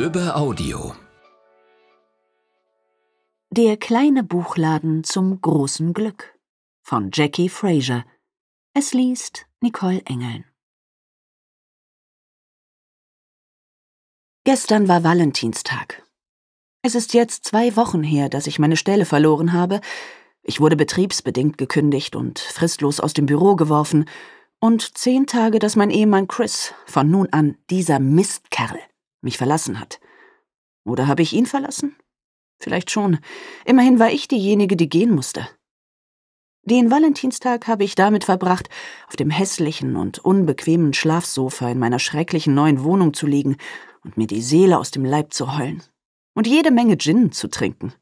Lübbe Audio Der kleine Buchladen zum großen Glück von Jackie Fraser. Es liest Nicole Engeln. Gestern war Valentinstag. Es ist jetzt zwei Wochen her, dass ich meine Stelle verloren habe. Ich wurde betriebsbedingt gekündigt und fristlos aus dem Büro geworfen. Und zehn Tage, dass mein Ehemann Chris von nun an dieser Mistkerl mich verlassen hat. Oder habe ich ihn verlassen? Vielleicht schon. Immerhin war ich diejenige, die gehen musste. Den Valentinstag habe ich damit verbracht, auf dem hässlichen und unbequemen Schlafsofa in meiner schrecklichen neuen Wohnung zu liegen und mir die Seele aus dem Leib zu heulen und jede Menge Gin zu trinken.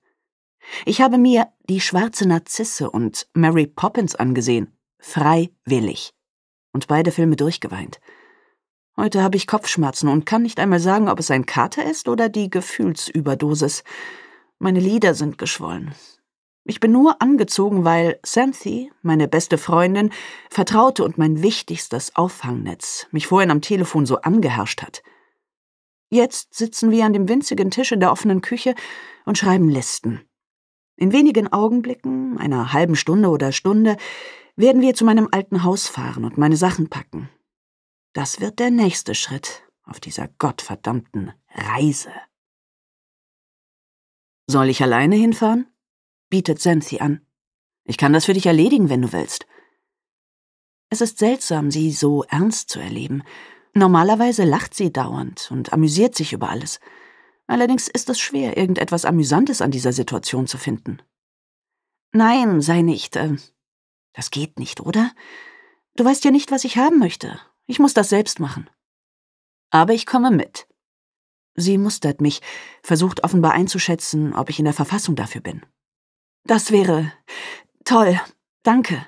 Ich habe mir die schwarze Narzisse und Mary Poppins angesehen, freiwillig, und beide Filme durchgeweint. Heute habe ich Kopfschmerzen und kann nicht einmal sagen, ob es ein Kater ist oder die Gefühlsüberdosis. Meine Lider sind geschwollen. Ich bin nur angezogen, weil Santhi, meine beste Freundin, vertraute und mein wichtigstes Auffangnetz, mich vorhin am Telefon so angeherrscht hat. Jetzt sitzen wir an dem winzigen Tisch in der offenen Küche und schreiben Listen. In wenigen Augenblicken, einer halben Stunde oder Stunde, werden wir zu meinem alten Haus fahren und meine Sachen packen, das wird der nächste Schritt auf dieser gottverdammten Reise. Soll ich alleine hinfahren? bietet Sensi an. Ich kann das für dich erledigen, wenn du willst. Es ist seltsam, sie so ernst zu erleben. Normalerweise lacht sie dauernd und amüsiert sich über alles. Allerdings ist es schwer, irgendetwas Amüsantes an dieser Situation zu finden. Nein, sei nicht. Äh, das geht nicht, oder? Du weißt ja nicht, was ich haben möchte. Ich muss das selbst machen. Aber ich komme mit. Sie mustert mich, versucht offenbar einzuschätzen, ob ich in der Verfassung dafür bin. Das wäre toll, danke.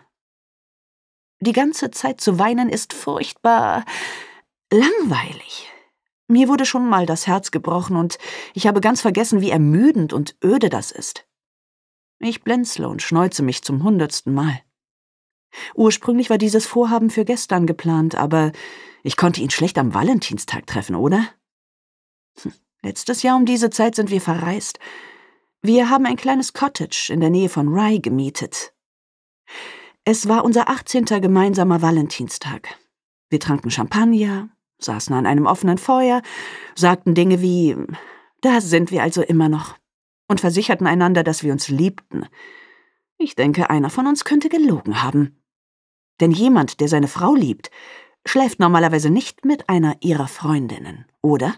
Die ganze Zeit zu weinen ist furchtbar langweilig. Mir wurde schon mal das Herz gebrochen und ich habe ganz vergessen, wie ermüdend und öde das ist. Ich blenzle und schneuze mich zum hundertsten Mal. Ursprünglich war dieses Vorhaben für gestern geplant, aber ich konnte ihn schlecht am Valentinstag treffen, oder? Hm. Letztes Jahr um diese Zeit sind wir verreist. Wir haben ein kleines Cottage in der Nähe von Rye gemietet. Es war unser 18. gemeinsamer Valentinstag. Wir tranken Champagner, saßen an einem offenen Feuer, sagten Dinge wie Da sind wir also immer noch und versicherten einander, dass wir uns liebten. Ich denke, einer von uns könnte gelogen haben. Denn jemand, der seine Frau liebt, schläft normalerweise nicht mit einer ihrer Freundinnen, oder?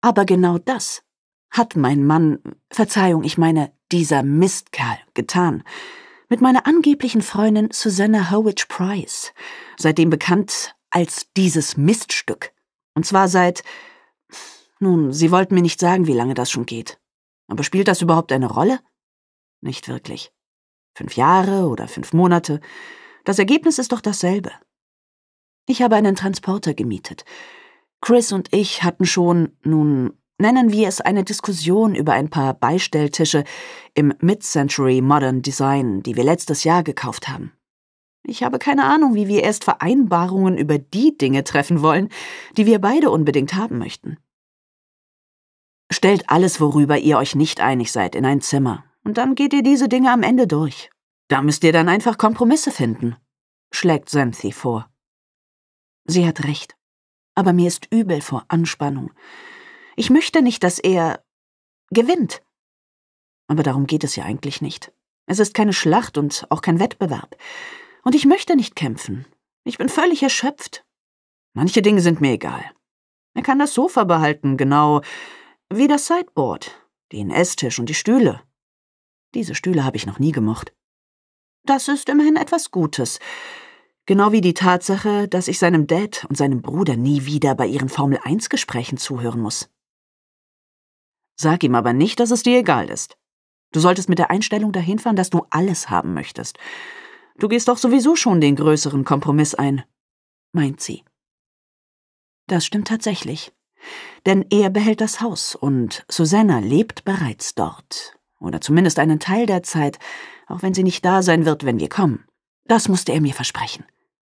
Aber genau das hat mein Mann, Verzeihung, ich meine, dieser Mistkerl getan, mit meiner angeblichen Freundin Susanna Howitch Price, seitdem bekannt als dieses Miststück. Und zwar seit, nun, Sie wollten mir nicht sagen, wie lange das schon geht. Aber spielt das überhaupt eine Rolle? Nicht wirklich. Fünf Jahre oder fünf Monate, das Ergebnis ist doch dasselbe. Ich habe einen Transporter gemietet. Chris und ich hatten schon, nun, nennen wir es eine Diskussion über ein paar Beistelltische im Mid-Century Modern Design, die wir letztes Jahr gekauft haben. Ich habe keine Ahnung, wie wir erst Vereinbarungen über die Dinge treffen wollen, die wir beide unbedingt haben möchten. Stellt alles, worüber ihr euch nicht einig seid, in ein Zimmer, und dann geht ihr diese Dinge am Ende durch. Da müsst ihr dann einfach Kompromisse finden, schlägt Santhi vor. Sie hat recht, aber mir ist übel vor Anspannung. Ich möchte nicht, dass er gewinnt. Aber darum geht es ja eigentlich nicht. Es ist keine Schlacht und auch kein Wettbewerb. Und ich möchte nicht kämpfen. Ich bin völlig erschöpft. Manche Dinge sind mir egal. Er kann das Sofa behalten, genau wie das Sideboard, den Esstisch und die Stühle. Diese Stühle habe ich noch nie gemocht. Das ist immerhin etwas Gutes. Genau wie die Tatsache, dass ich seinem Dad und seinem Bruder nie wieder bei ihren Formel-1-Gesprächen zuhören muss. Sag ihm aber nicht, dass es dir egal ist. Du solltest mit der Einstellung dahinfahren, dass du alles haben möchtest. Du gehst doch sowieso schon den größeren Kompromiss ein, meint sie. Das stimmt tatsächlich. Denn er behält das Haus und Susanna lebt bereits dort. Oder zumindest einen Teil der Zeit, auch wenn sie nicht da sein wird, wenn wir kommen. Das musste er mir versprechen.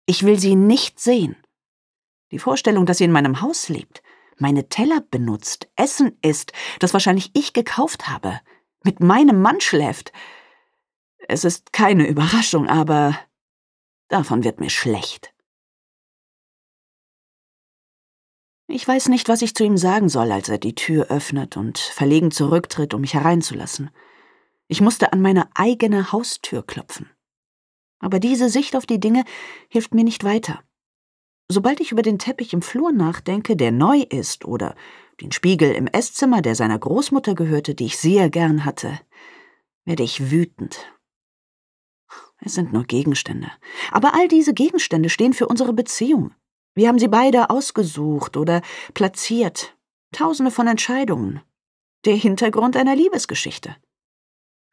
Ich will sie nicht sehen. Die Vorstellung, dass sie in meinem Haus lebt, meine Teller benutzt, Essen isst, das wahrscheinlich ich gekauft habe, mit meinem Mann schläft. Es ist keine Überraschung, aber davon wird mir schlecht. Ich weiß nicht, was ich zu ihm sagen soll, als er die Tür öffnet und verlegen zurücktritt, um mich hereinzulassen. Ich musste an meine eigene Haustür klopfen. Aber diese Sicht auf die Dinge hilft mir nicht weiter. Sobald ich über den Teppich im Flur nachdenke, der neu ist, oder den Spiegel im Esszimmer, der seiner Großmutter gehörte, die ich sehr gern hatte, werde ich wütend. Es sind nur Gegenstände. Aber all diese Gegenstände stehen für unsere Beziehung. Wir haben sie beide ausgesucht oder platziert. Tausende von Entscheidungen. Der Hintergrund einer Liebesgeschichte.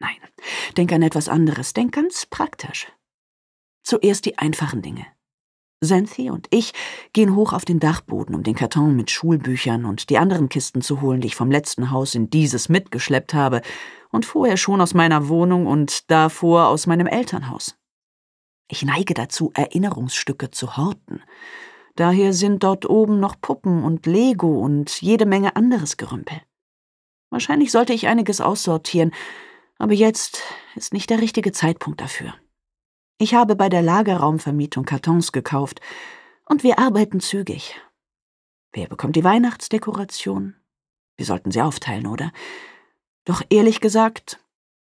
Nein, denk an etwas anderes, denk ganz praktisch. Zuerst die einfachen Dinge. Senthi und ich gehen hoch auf den Dachboden, um den Karton mit Schulbüchern und die anderen Kisten zu holen, die ich vom letzten Haus in dieses mitgeschleppt habe und vorher schon aus meiner Wohnung und davor aus meinem Elternhaus. Ich neige dazu, Erinnerungsstücke zu horten. Daher sind dort oben noch Puppen und Lego und jede Menge anderes Gerümpel. Wahrscheinlich sollte ich einiges aussortieren, aber jetzt ist nicht der richtige Zeitpunkt dafür. Ich habe bei der Lagerraumvermietung Kartons gekauft und wir arbeiten zügig. Wer bekommt die Weihnachtsdekoration? Wir sollten sie aufteilen, oder? Doch ehrlich gesagt,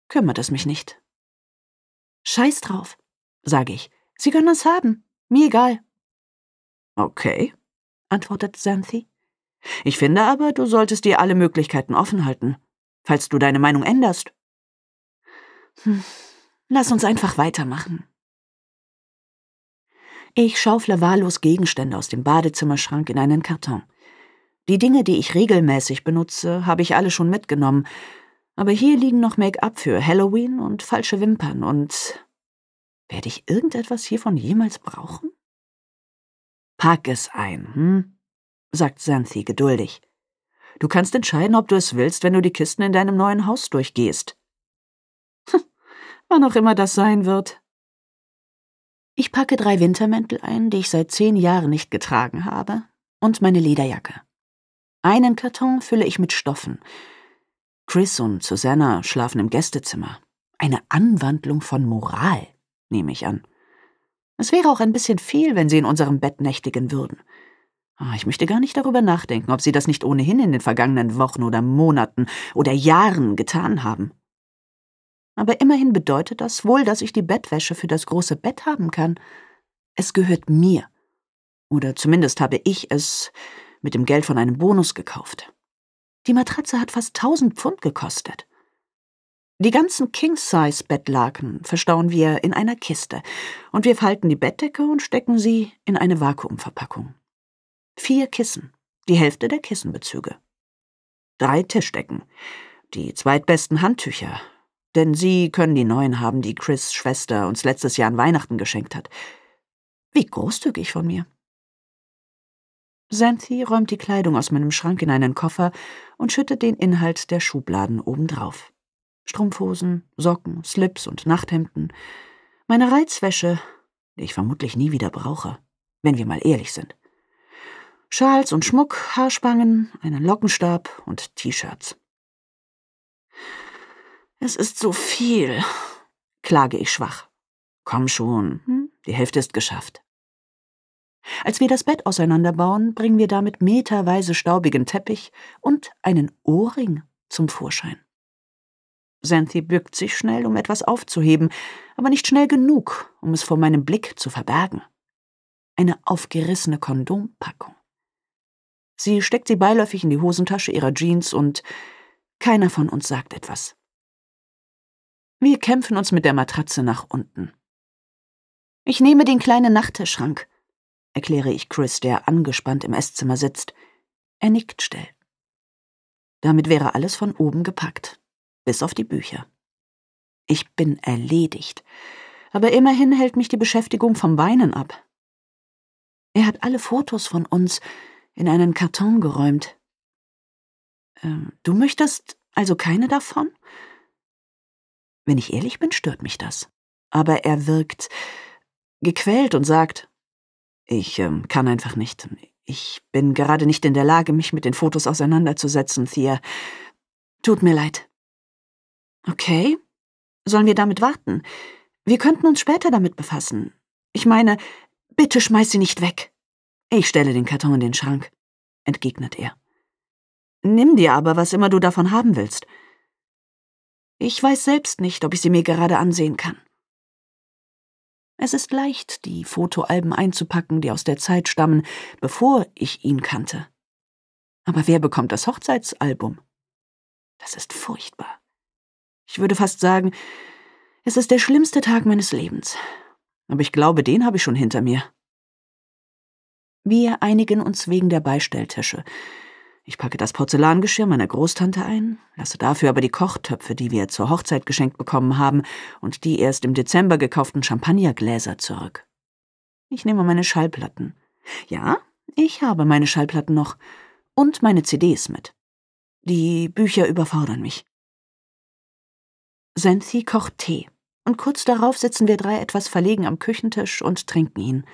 kümmert es mich nicht. Scheiß drauf, sage ich. Sie können es haben. Mir egal. Okay, antwortet Xanthi. Ich finde aber, du solltest dir alle Möglichkeiten offen halten, falls du deine Meinung änderst. Hm. Lass uns einfach weitermachen. Ich schaufle wahllos Gegenstände aus dem Badezimmerschrank in einen Karton. Die Dinge, die ich regelmäßig benutze, habe ich alle schon mitgenommen, aber hier liegen noch Make-up für Halloween und falsche Wimpern und werde ich irgendetwas hiervon jemals brauchen? Pack es ein, hm? sagt Santhi geduldig. Du kannst entscheiden, ob du es willst, wenn du die Kisten in deinem neuen Haus durchgehst wann auch immer das sein wird. Ich packe drei Wintermäntel ein, die ich seit zehn Jahren nicht getragen habe, und meine Lederjacke. Einen Karton fülle ich mit Stoffen. Chris und Susanna schlafen im Gästezimmer. Eine Anwandlung von Moral, nehme ich an. Es wäre auch ein bisschen viel, wenn sie in unserem Bett nächtigen würden. Ah, ich möchte gar nicht darüber nachdenken, ob sie das nicht ohnehin in den vergangenen Wochen oder Monaten oder Jahren getan haben aber immerhin bedeutet das wohl, dass ich die Bettwäsche für das große Bett haben kann. Es gehört mir. Oder zumindest habe ich es mit dem Geld von einem Bonus gekauft. Die Matratze hat fast tausend Pfund gekostet. Die ganzen King-Size-Bettlaken verstauen wir in einer Kiste und wir falten die Bettdecke und stecken sie in eine Vakuumverpackung. Vier Kissen, die Hälfte der Kissenbezüge. Drei Tischdecken, die zweitbesten Handtücher denn Sie können die neuen haben, die Chris Schwester uns letztes Jahr an Weihnachten geschenkt hat. Wie großzügig von mir. Santi räumt die Kleidung aus meinem Schrank in einen Koffer und schüttet den Inhalt der Schubladen obendrauf. Strumpfhosen, Socken, Slips und Nachthemden. Meine Reizwäsche, die ich vermutlich nie wieder brauche, wenn wir mal ehrlich sind. Schals und Schmuck, Haarspangen, einen Lockenstab und T-Shirts. Es ist so viel, klage ich schwach. Komm schon, hm? die Hälfte ist geschafft. Als wir das Bett auseinanderbauen, bringen wir damit meterweise staubigen Teppich und einen Ohrring zum Vorschein. Santhi bückt sich schnell, um etwas aufzuheben, aber nicht schnell genug, um es vor meinem Blick zu verbergen. Eine aufgerissene Kondompackung. Sie steckt sie beiläufig in die Hosentasche ihrer Jeans und keiner von uns sagt etwas. Wir kämpfen uns mit der Matratze nach unten. Ich nehme den kleinen Nachttischschrank, erkläre ich Chris, der angespannt im Esszimmer sitzt. Er nickt still. Damit wäre alles von oben gepackt, bis auf die Bücher. Ich bin erledigt, aber immerhin hält mich die Beschäftigung vom Weinen ab. Er hat alle Fotos von uns in einen Karton geräumt. Ähm, du möchtest also keine davon? Wenn ich ehrlich bin, stört mich das. Aber er wirkt gequält und sagt, ich äh, kann einfach nicht. Ich bin gerade nicht in der Lage, mich mit den Fotos auseinanderzusetzen, Thea. Tut mir leid. Okay. Sollen wir damit warten? Wir könnten uns später damit befassen. Ich meine, bitte schmeiß sie nicht weg. Ich stelle den Karton in den Schrank, entgegnet er. Nimm dir aber, was immer du davon haben willst. Ich weiß selbst nicht, ob ich sie mir gerade ansehen kann. Es ist leicht, die Fotoalben einzupacken, die aus der Zeit stammen, bevor ich ihn kannte. Aber wer bekommt das Hochzeitsalbum? Das ist furchtbar. Ich würde fast sagen, es ist der schlimmste Tag meines Lebens. Aber ich glaube, den habe ich schon hinter mir. Wir einigen uns wegen der Beistelltische. Ich packe das Porzellangeschirr meiner Großtante ein, lasse dafür aber die Kochtöpfe, die wir zur Hochzeit geschenkt bekommen haben, und die erst im Dezember gekauften Champagnergläser zurück. Ich nehme meine Schallplatten. Ja, ich habe meine Schallplatten noch und meine CDs mit. Die Bücher überfordern mich. Senthi kocht Tee, und kurz darauf sitzen wir drei etwas verlegen am Küchentisch und trinken ihn.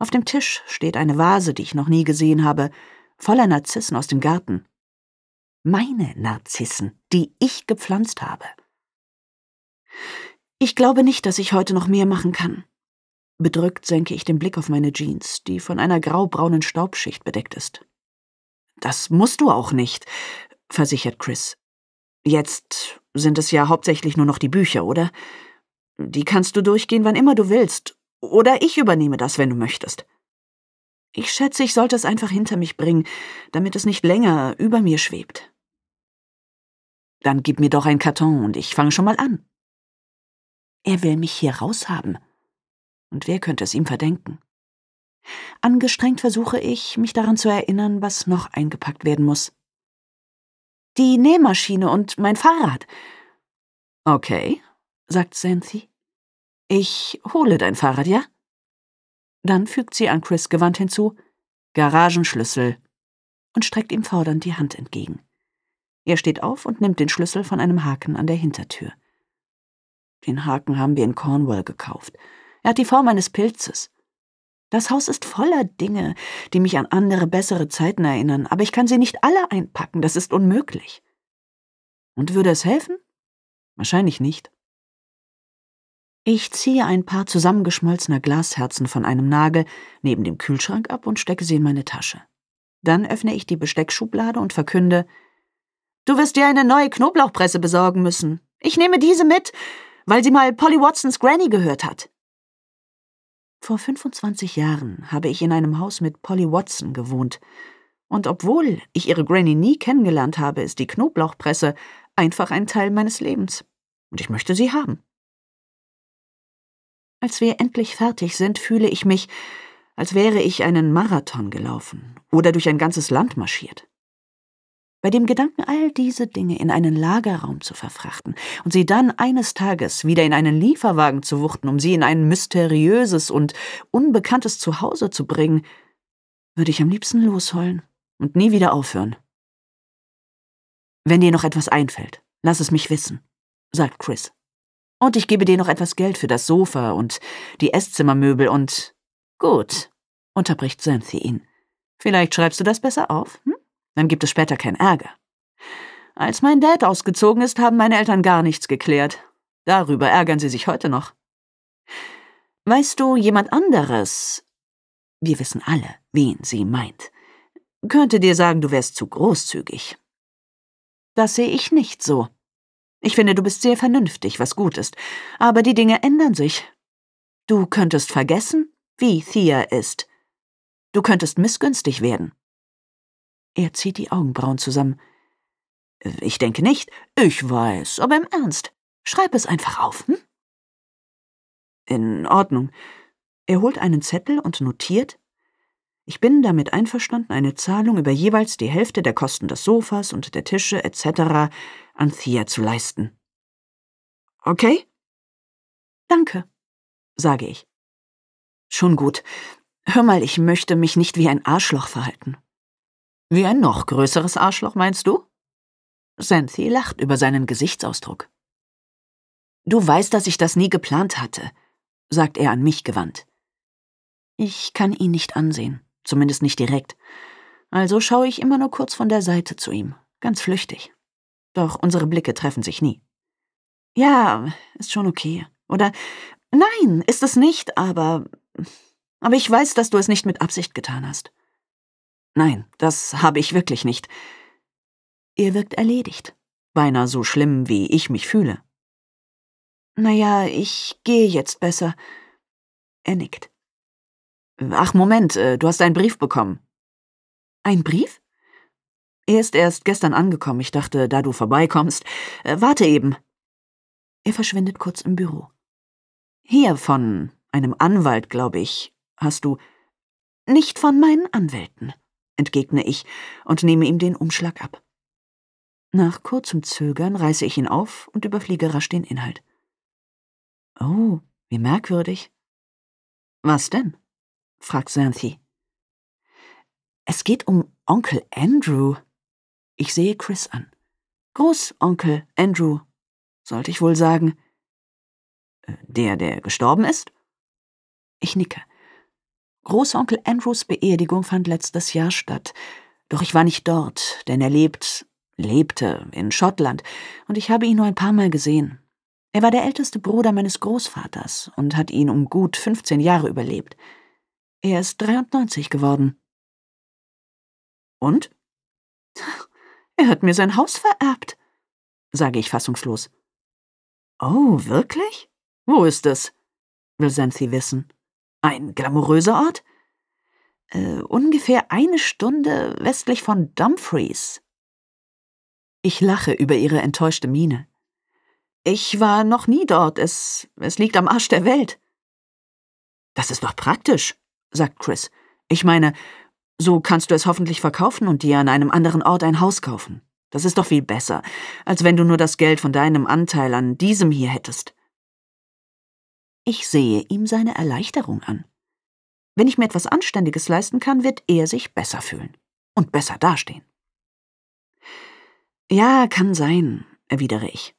Auf dem Tisch steht eine Vase, die ich noch nie gesehen habe, voller Narzissen aus dem Garten. Meine Narzissen, die ich gepflanzt habe. Ich glaube nicht, dass ich heute noch mehr machen kann. Bedrückt senke ich den Blick auf meine Jeans, die von einer graubraunen Staubschicht bedeckt ist. Das musst du auch nicht, versichert Chris. Jetzt sind es ja hauptsächlich nur noch die Bücher, oder? Die kannst du durchgehen, wann immer du willst. Oder ich übernehme das, wenn du möchtest. Ich schätze, ich sollte es einfach hinter mich bringen, damit es nicht länger über mir schwebt. Dann gib mir doch ein Karton und ich fange schon mal an. Er will mich hier raushaben. Und wer könnte es ihm verdenken? Angestrengt versuche ich, mich daran zu erinnern, was noch eingepackt werden muss. Die Nähmaschine und mein Fahrrad. Okay, sagt Santhi. Ich hole dein Fahrrad, ja? Dann fügt sie an Chris gewandt hinzu Garagenschlüssel und streckt ihm fordernd die Hand entgegen. Er steht auf und nimmt den Schlüssel von einem Haken an der Hintertür. Den Haken haben wir in Cornwall gekauft. Er hat die Form eines Pilzes. Das Haus ist voller Dinge, die mich an andere, bessere Zeiten erinnern, aber ich kann sie nicht alle einpacken, das ist unmöglich. Und würde es helfen? Wahrscheinlich nicht. Ich ziehe ein paar zusammengeschmolzener Glasherzen von einem Nagel neben dem Kühlschrank ab und stecke sie in meine Tasche. Dann öffne ich die Besteckschublade und verkünde Du wirst dir eine neue Knoblauchpresse besorgen müssen. Ich nehme diese mit, weil sie mal Polly Watsons Granny gehört hat. Vor 25 Jahren habe ich in einem Haus mit Polly Watson gewohnt. Und obwohl ich ihre Granny nie kennengelernt habe, ist die Knoblauchpresse einfach ein Teil meines Lebens. Und ich möchte sie haben. Als wir endlich fertig sind, fühle ich mich, als wäre ich einen Marathon gelaufen oder durch ein ganzes Land marschiert. Bei dem Gedanken, all diese Dinge in einen Lagerraum zu verfrachten und sie dann eines Tages wieder in einen Lieferwagen zu wuchten, um sie in ein mysteriöses und unbekanntes Zuhause zu bringen, würde ich am liebsten losheulen und nie wieder aufhören. Wenn dir noch etwas einfällt, lass es mich wissen, sagt Chris. Und ich gebe dir noch etwas Geld für das Sofa und die Esszimmermöbel und. Gut, unterbricht Cynthia ihn. Vielleicht schreibst du das besser auf, hm? Dann gibt es später keinen Ärger. Als mein Dad ausgezogen ist, haben meine Eltern gar nichts geklärt. Darüber ärgern sie sich heute noch. Weißt du, jemand anderes, wir wissen alle, wen sie meint, könnte dir sagen, du wärst zu großzügig. Das sehe ich nicht so, ich finde, du bist sehr vernünftig, was gut ist. Aber die Dinge ändern sich. Du könntest vergessen, wie Thea ist. Du könntest missgünstig werden. Er zieht die Augenbrauen zusammen. Ich denke nicht. Ich weiß, aber im Ernst. Schreib es einfach auf, hm? In Ordnung. Er holt einen Zettel und notiert. Ich bin damit einverstanden, eine Zahlung über jeweils die Hälfte der Kosten des Sofas und der Tische etc an Thea zu leisten. Okay? Danke, sage ich. Schon gut. Hör mal, ich möchte mich nicht wie ein Arschloch verhalten. Wie ein noch größeres Arschloch, meinst du? Santhi lacht über seinen Gesichtsausdruck. Du weißt, dass ich das nie geplant hatte, sagt er an mich gewandt. Ich kann ihn nicht ansehen, zumindest nicht direkt. Also schaue ich immer nur kurz von der Seite zu ihm, ganz flüchtig. Doch unsere Blicke treffen sich nie. Ja, ist schon okay. Oder nein, ist es nicht, aber. Aber ich weiß, dass du es nicht mit Absicht getan hast. Nein, das habe ich wirklich nicht. Ihr wirkt erledigt. Beinahe so schlimm, wie ich mich fühle. Naja, ich gehe jetzt besser. Er nickt. Ach, Moment, äh, du hast einen Brief bekommen. Ein Brief? Er ist erst gestern angekommen. Ich dachte, da du vorbeikommst. Äh, warte eben. Er verschwindet kurz im Büro. Hier von einem Anwalt, glaube ich, hast du. Nicht von meinen Anwälten, entgegne ich und nehme ihm den Umschlag ab. Nach kurzem Zögern reiße ich ihn auf und überfliege rasch den Inhalt. Oh, wie merkwürdig. Was denn? fragt Xanthi. Es geht um Onkel Andrew, ich sehe Chris an. Großonkel Andrew, sollte ich wohl sagen. Äh, der, der gestorben ist? Ich nicke. Großonkel Andrews Beerdigung fand letztes Jahr statt. Doch ich war nicht dort, denn er lebt, lebte in Schottland, und ich habe ihn nur ein paar Mal gesehen. Er war der älteste Bruder meines Großvaters und hat ihn um gut 15 Jahre überlebt. Er ist 93 geworden. Und? Er hat mir sein Haus vererbt, sage ich fassungslos. Oh, wirklich? Wo ist es? will Senthi wissen. Ein glamouröser Ort? Äh, ungefähr eine Stunde westlich von Dumfries. Ich lache über ihre enttäuschte Miene. Ich war noch nie dort, es, es liegt am Arsch der Welt. Das ist doch praktisch, sagt Chris. Ich meine, so kannst du es hoffentlich verkaufen und dir an einem anderen Ort ein Haus kaufen. Das ist doch viel besser, als wenn du nur das Geld von deinem Anteil an diesem hier hättest. Ich sehe ihm seine Erleichterung an. Wenn ich mir etwas Anständiges leisten kann, wird er sich besser fühlen und besser dastehen. Ja, kann sein, erwidere ich.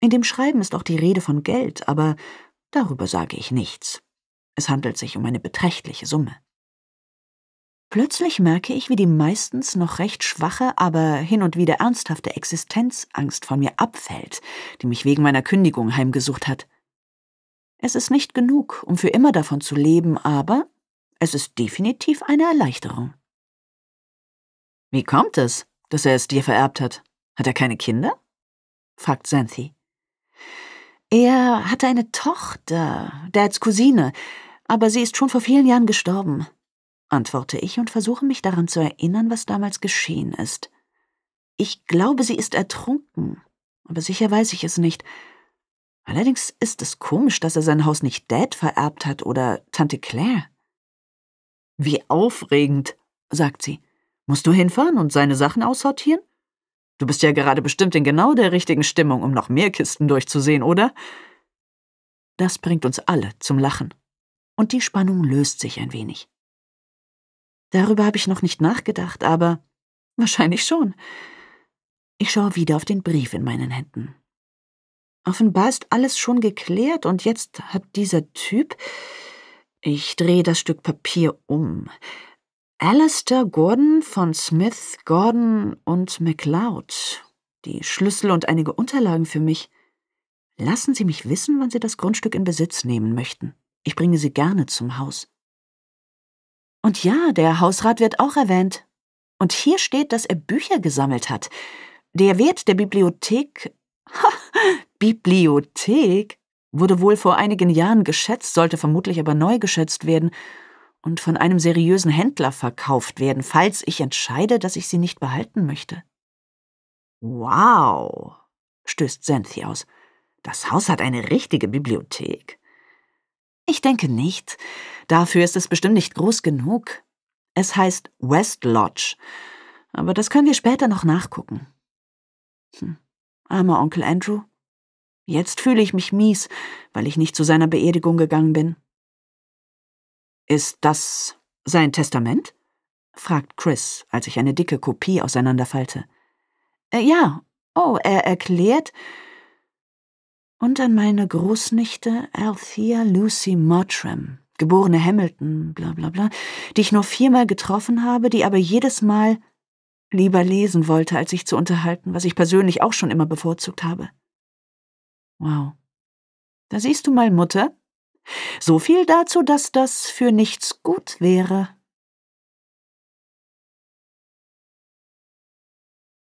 In dem Schreiben ist auch die Rede von Geld, aber darüber sage ich nichts. Es handelt sich um eine beträchtliche Summe. Plötzlich merke ich, wie die meistens noch recht schwache, aber hin und wieder ernsthafte Existenzangst von mir abfällt, die mich wegen meiner Kündigung heimgesucht hat. Es ist nicht genug, um für immer davon zu leben, aber es ist definitiv eine Erleichterung. Wie kommt es, dass er es dir vererbt hat? Hat er keine Kinder? fragt Santhi. Er hatte eine Tochter, Dads Cousine, aber sie ist schon vor vielen Jahren gestorben antworte ich und versuche mich daran zu erinnern, was damals geschehen ist. Ich glaube, sie ist ertrunken, aber sicher weiß ich es nicht. Allerdings ist es komisch, dass er sein Haus nicht Dad vererbt hat oder Tante Claire. Wie aufregend, sagt sie. Musst du hinfahren und seine Sachen aussortieren? Du bist ja gerade bestimmt in genau der richtigen Stimmung, um noch mehr Kisten durchzusehen, oder? Das bringt uns alle zum Lachen. Und die Spannung löst sich ein wenig. Darüber habe ich noch nicht nachgedacht, aber wahrscheinlich schon. Ich schaue wieder auf den Brief in meinen Händen. Offenbar ist alles schon geklärt und jetzt hat dieser Typ. Ich drehe das Stück Papier um. Alistair Gordon von Smith, Gordon und MacLeod. Die Schlüssel und einige Unterlagen für mich. Lassen Sie mich wissen, wann Sie das Grundstück in Besitz nehmen möchten. Ich bringe Sie gerne zum Haus. Und ja, der Hausrat wird auch erwähnt. Und hier steht, dass er Bücher gesammelt hat. Der Wert der Bibliothek. Ha, Bibliothek wurde wohl vor einigen Jahren geschätzt, sollte vermutlich aber neu geschätzt werden und von einem seriösen Händler verkauft werden, falls ich entscheide, dass ich sie nicht behalten möchte. Wow, stößt Senthi aus. Das Haus hat eine richtige Bibliothek. Ich denke nicht. Dafür ist es bestimmt nicht groß genug. Es heißt West Lodge. Aber das können wir später noch nachgucken. Hm. Armer Onkel Andrew. Jetzt fühle ich mich mies, weil ich nicht zu seiner Beerdigung gegangen bin. Ist das sein Testament? fragt Chris, als ich eine dicke Kopie auseinanderfalte. Äh, ja. Oh, er erklärt, und an meine Großnichte Althea Lucy Mottram, geborene Hamilton, bla bla bla, die ich nur viermal getroffen habe, die aber jedes Mal lieber lesen wollte, als sich zu unterhalten, was ich persönlich auch schon immer bevorzugt habe. Wow. Da siehst du mal, Mutter. So viel dazu, dass das für nichts gut wäre.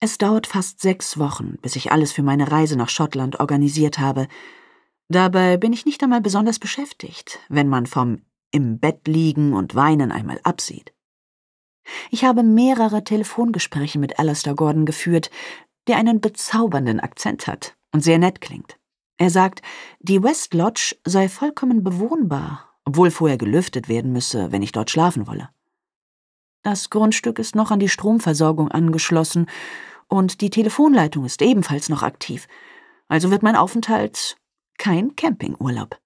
Es dauert fast sechs Wochen, bis ich alles für meine Reise nach Schottland organisiert habe. Dabei bin ich nicht einmal besonders beschäftigt, wenn man vom im Bett liegen und weinen einmal absieht. Ich habe mehrere Telefongespräche mit Alastair Gordon geführt, der einen bezaubernden Akzent hat und sehr nett klingt. Er sagt, die West Lodge sei vollkommen bewohnbar, obwohl vorher gelüftet werden müsse, wenn ich dort schlafen wolle. Das Grundstück ist noch an die Stromversorgung angeschlossen und die Telefonleitung ist ebenfalls noch aktiv. Also wird mein Aufenthalt kein Campingurlaub.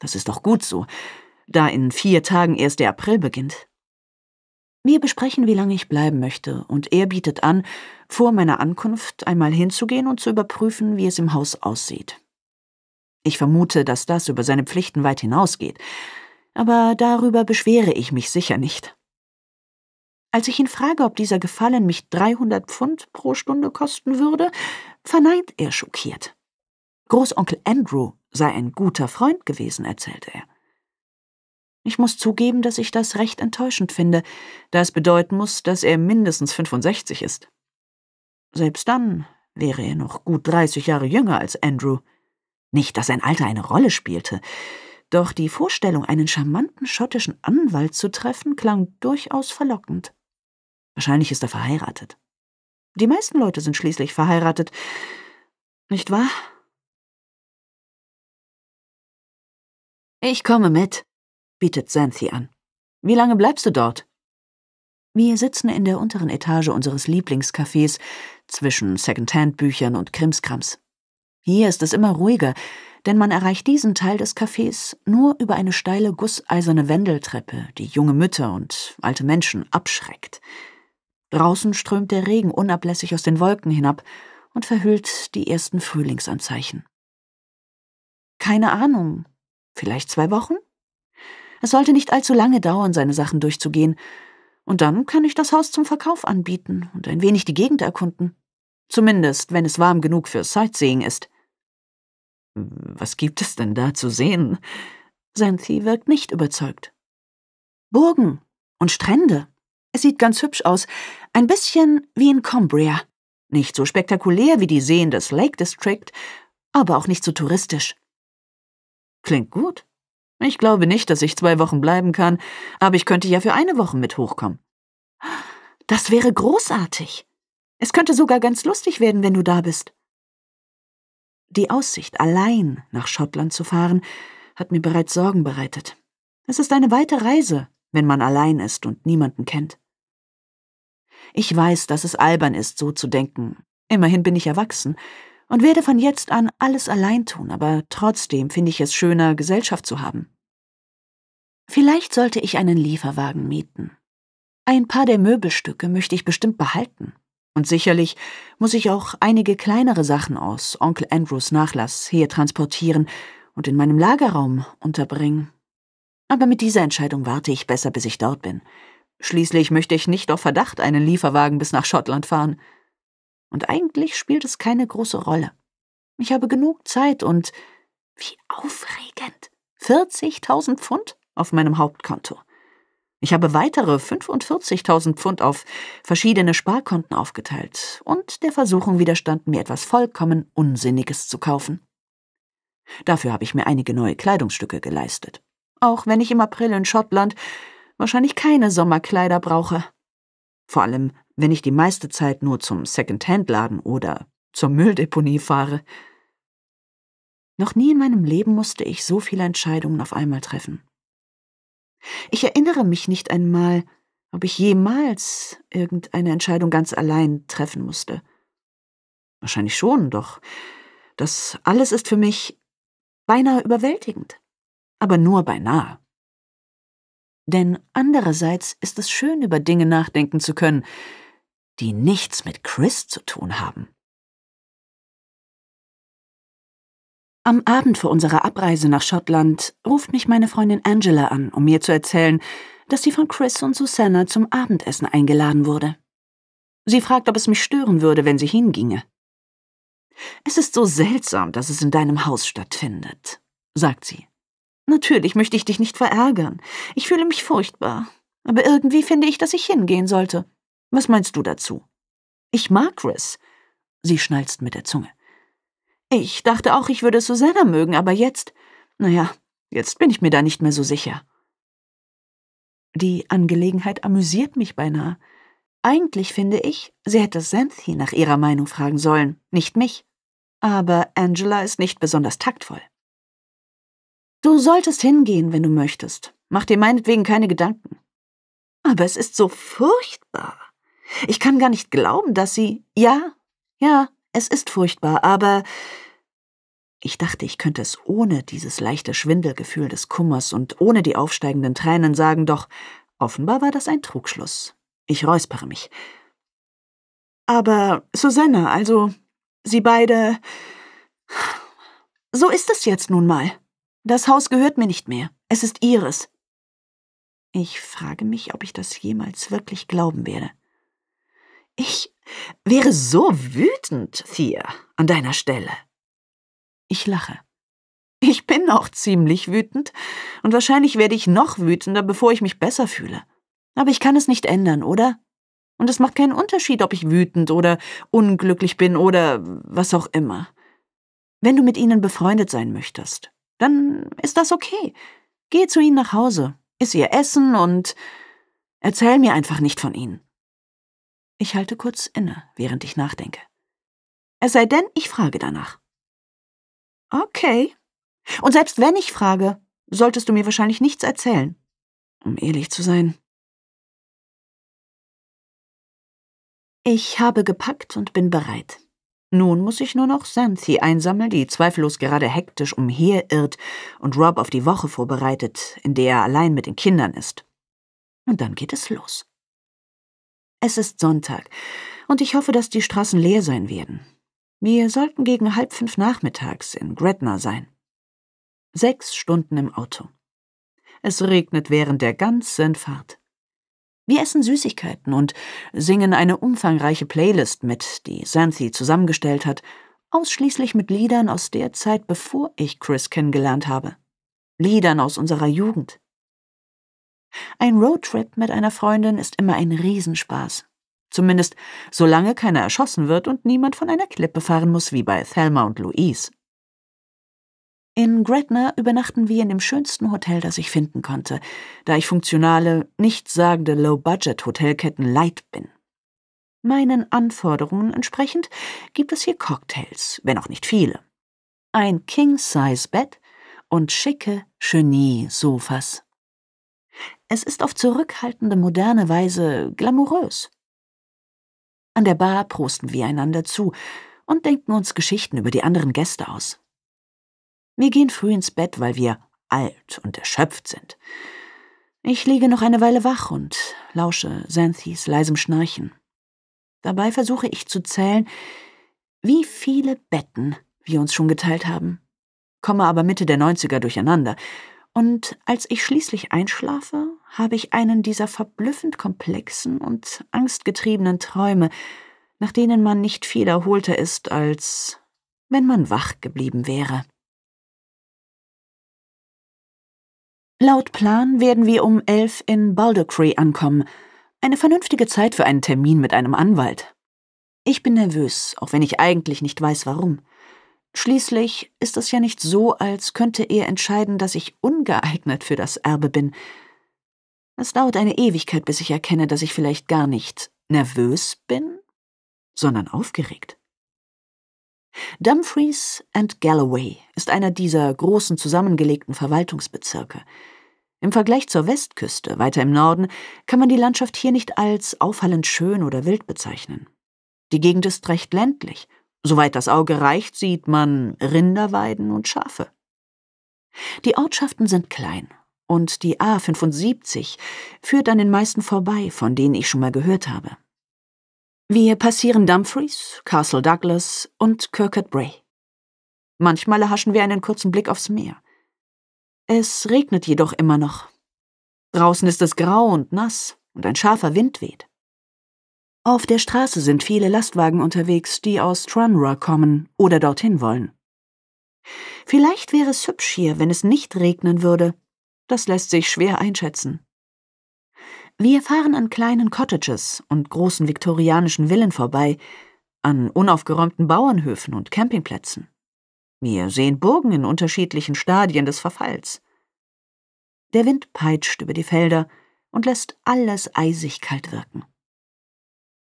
Das ist doch gut so, da in vier Tagen erst der April beginnt. Wir besprechen, wie lange ich bleiben möchte, und er bietet an, vor meiner Ankunft einmal hinzugehen und zu überprüfen, wie es im Haus aussieht. Ich vermute, dass das über seine Pflichten weit hinausgeht, aber darüber beschwere ich mich sicher nicht. Als ich ihn frage, ob dieser Gefallen mich 300 Pfund pro Stunde kosten würde, verneint er schockiert. Großonkel Andrew sei ein guter Freund gewesen, erzählte er. Ich muss zugeben, dass ich das recht enttäuschend finde, da es bedeuten muss, dass er mindestens 65 ist. Selbst dann wäre er noch gut 30 Jahre jünger als Andrew. Nicht, dass sein Alter eine Rolle spielte, doch die Vorstellung, einen charmanten schottischen Anwalt zu treffen, klang durchaus verlockend. Wahrscheinlich ist er verheiratet. Die meisten Leute sind schließlich verheiratet, nicht wahr? Ich komme mit, bietet Xanthi an. Wie lange bleibst du dort? Wir sitzen in der unteren Etage unseres Lieblingscafés zwischen Secondhand-Büchern und Krimskrams. Hier ist es immer ruhiger, denn man erreicht diesen Teil des Cafés nur über eine steile gusseiserne Wendeltreppe, die junge Mütter und alte Menschen abschreckt. Draußen strömt der Regen unablässig aus den Wolken hinab und verhüllt die ersten Frühlingsanzeichen. Keine Ahnung, vielleicht zwei Wochen? Es sollte nicht allzu lange dauern, seine Sachen durchzugehen, und dann kann ich das Haus zum Verkauf anbieten und ein wenig die Gegend erkunden. Zumindest, wenn es warm genug für Sightseeing ist. Was gibt es denn da zu sehen? Santhi wirkt nicht überzeugt. Burgen und Strände, es sieht ganz hübsch aus, ein bisschen wie in Cumbria. Nicht so spektakulär wie die Seen des Lake District, aber auch nicht so touristisch. Klingt gut. Ich glaube nicht, dass ich zwei Wochen bleiben kann, aber ich könnte ja für eine Woche mit hochkommen. Das wäre großartig. Es könnte sogar ganz lustig werden, wenn du da bist. Die Aussicht, allein nach Schottland zu fahren, hat mir bereits Sorgen bereitet. Es ist eine weite Reise, wenn man allein ist und niemanden kennt. Ich weiß, dass es albern ist, so zu denken. Immerhin bin ich erwachsen und werde von jetzt an alles allein tun, aber trotzdem finde ich es schöner, Gesellschaft zu haben. Vielleicht sollte ich einen Lieferwagen mieten. Ein paar der Möbelstücke möchte ich bestimmt behalten. Und sicherlich muss ich auch einige kleinere Sachen aus Onkel Andrews Nachlass hier transportieren und in meinem Lagerraum unterbringen. Aber mit dieser Entscheidung warte ich besser, bis ich dort bin. Schließlich möchte ich nicht auf Verdacht einen Lieferwagen bis nach Schottland fahren. Und eigentlich spielt es keine große Rolle. Ich habe genug Zeit und wie aufregend. 40.000 Pfund auf meinem Hauptkonto. Ich habe weitere 45.000 Pfund auf verschiedene Sparkonten aufgeteilt und der Versuchung widerstanden, mir etwas vollkommen Unsinniges zu kaufen. Dafür habe ich mir einige neue Kleidungsstücke geleistet. Auch wenn ich im April in Schottland wahrscheinlich keine Sommerkleider brauche. Vor allem, wenn ich die meiste Zeit nur zum Second-Hand-Laden oder zur Mülldeponie fahre. Noch nie in meinem Leben musste ich so viele Entscheidungen auf einmal treffen. Ich erinnere mich nicht einmal, ob ich jemals irgendeine Entscheidung ganz allein treffen musste. Wahrscheinlich schon, doch das alles ist für mich beinahe überwältigend. Aber nur beinahe. Denn andererseits ist es schön, über Dinge nachdenken zu können, die nichts mit Chris zu tun haben. Am Abend vor unserer Abreise nach Schottland ruft mich meine Freundin Angela an, um mir zu erzählen, dass sie von Chris und Susanna zum Abendessen eingeladen wurde. Sie fragt, ob es mich stören würde, wenn sie hinginge. Es ist so seltsam, dass es in deinem Haus stattfindet, sagt sie. Natürlich möchte ich dich nicht verärgern. Ich fühle mich furchtbar. Aber irgendwie finde ich, dass ich hingehen sollte. Was meinst du dazu? Ich mag Riss. Sie schnalzt mit der Zunge. Ich dachte auch, ich würde Susanna mögen, aber jetzt. Naja, jetzt bin ich mir da nicht mehr so sicher. Die Angelegenheit amüsiert mich beinahe. Eigentlich finde ich, sie hätte Santhi nach ihrer Meinung fragen sollen, nicht mich. Aber Angela ist nicht besonders taktvoll. Du solltest hingehen, wenn du möchtest. Mach dir meinetwegen keine Gedanken. Aber es ist so furchtbar. Ich kann gar nicht glauben, dass sie. Ja, ja, es ist furchtbar, aber. Ich dachte, ich könnte es ohne dieses leichte Schwindelgefühl des Kummers und ohne die aufsteigenden Tränen sagen, doch offenbar war das ein Trugschluss. Ich räuspere mich. Aber Susanna, also Sie beide. So ist es jetzt nun mal. Das Haus gehört mir nicht mehr. Es ist ihres. Ich frage mich, ob ich das jemals wirklich glauben werde. Ich wäre so wütend, Thea, an deiner Stelle. Ich lache. Ich bin auch ziemlich wütend, und wahrscheinlich werde ich noch wütender, bevor ich mich besser fühle. Aber ich kann es nicht ändern, oder? Und es macht keinen Unterschied, ob ich wütend oder unglücklich bin oder was auch immer. Wenn du mit ihnen befreundet sein möchtest, dann ist das okay. Geh zu ihnen nach Hause, iss ihr Essen und erzähl mir einfach nicht von ihnen. Ich halte kurz inne, während ich nachdenke. Es sei denn, ich frage danach. Okay. Und selbst wenn ich frage, solltest du mir wahrscheinlich nichts erzählen. Um ehrlich zu sein. Ich habe gepackt und bin bereit. Nun muss ich nur noch Santhi einsammeln, die zweifellos gerade hektisch umherirrt und Rob auf die Woche vorbereitet, in der er allein mit den Kindern ist. Und dann geht es los. Es ist Sonntag, und ich hoffe, dass die Straßen leer sein werden. Wir sollten gegen halb fünf nachmittags in Gretna sein. Sechs Stunden im Auto. Es regnet während der ganzen Fahrt. Wir essen Süßigkeiten und singen eine umfangreiche Playlist mit, die Santhi zusammengestellt hat, ausschließlich mit Liedern aus der Zeit, bevor ich Chris kennengelernt habe. Liedern aus unserer Jugend. Ein Roadtrip mit einer Freundin ist immer ein Riesenspaß. Zumindest solange keiner erschossen wird und niemand von einer Klippe fahren muss wie bei Thelma und Louise. In Gretna übernachten wir in dem schönsten Hotel, das ich finden konnte, da ich funktionale, nichtssagende Low-Budget-Hotelketten leid bin. Meinen Anforderungen entsprechend gibt es hier Cocktails, wenn auch nicht viele. Ein King-Size-Bett und schicke Chenille-Sofas. Es ist auf zurückhaltende, moderne Weise glamourös. An der Bar prosten wir einander zu und denken uns Geschichten über die anderen Gäste aus. Wir gehen früh ins Bett, weil wir alt und erschöpft sind. Ich liege noch eine Weile wach und lausche Santhys leisem Schnarchen. Dabei versuche ich zu zählen, wie viele Betten wir uns schon geteilt haben, komme aber Mitte der 90er durcheinander. Und als ich schließlich einschlafe, habe ich einen dieser verblüffend komplexen und angstgetriebenen Träume, nach denen man nicht viel erholter ist, als wenn man wach geblieben wäre. Laut Plan werden wir um elf in Baldacree ankommen. Eine vernünftige Zeit für einen Termin mit einem Anwalt. Ich bin nervös, auch wenn ich eigentlich nicht weiß, warum. Schließlich ist es ja nicht so, als könnte er entscheiden, dass ich ungeeignet für das Erbe bin. Es dauert eine Ewigkeit, bis ich erkenne, dass ich vielleicht gar nicht nervös bin, sondern aufgeregt. Dumfries and Galloway ist einer dieser großen zusammengelegten Verwaltungsbezirke. Im Vergleich zur Westküste, weiter im Norden, kann man die Landschaft hier nicht als auffallend schön oder wild bezeichnen. Die Gegend ist recht ländlich. Soweit das Auge reicht, sieht man Rinderweiden und Schafe. Die Ortschaften sind klein und die A75 führt an den meisten vorbei, von denen ich schon mal gehört habe. Wir passieren Dumfries, Castle Douglas und Kirkcudbray. Manchmal erhaschen wir einen kurzen Blick aufs Meer. Es regnet jedoch immer noch. Draußen ist es grau und nass und ein scharfer Wind weht. Auf der Straße sind viele Lastwagen unterwegs, die aus Trunra kommen oder dorthin wollen. Vielleicht wäre es hübsch hier, wenn es nicht regnen würde. Das lässt sich schwer einschätzen. Wir fahren an kleinen Cottages und großen viktorianischen Villen vorbei, an unaufgeräumten Bauernhöfen und Campingplätzen. Wir sehen Burgen in unterschiedlichen Stadien des Verfalls. Der Wind peitscht über die Felder und lässt alles eisig kalt wirken.